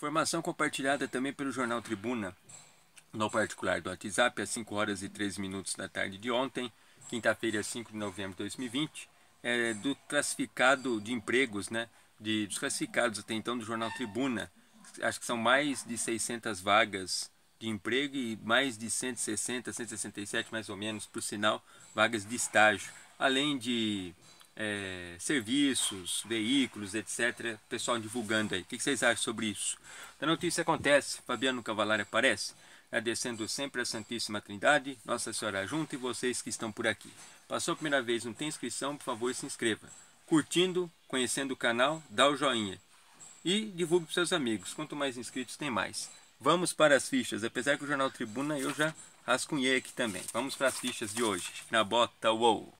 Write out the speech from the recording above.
Informação compartilhada também pelo jornal Tribuna, no particular do WhatsApp, às 5 horas e 3 minutos da tarde de ontem, quinta-feira, 5 de novembro de 2020, é, do classificado de empregos, né? De, dos classificados até então do jornal Tribuna. Acho que são mais de 600 vagas de emprego e mais de 160, 167 mais ou menos, por sinal, vagas de estágio. Além de é, serviços, veículos, etc. Pessoal divulgando aí. O que vocês acham sobre isso? A notícia acontece, Fabiano Cavalari aparece, agradecendo sempre a Santíssima Trindade, Nossa Senhora junto e vocês que estão por aqui. Passou a primeira vez, não tem inscrição, por favor se inscreva. Curtindo, conhecendo o canal, dá o joinha. E divulgue para seus amigos, quanto mais inscritos tem mais. Vamos para as fichas, apesar que o Jornal Tribuna eu já rascunhei aqui também. Vamos para as fichas de hoje, na bota UOL.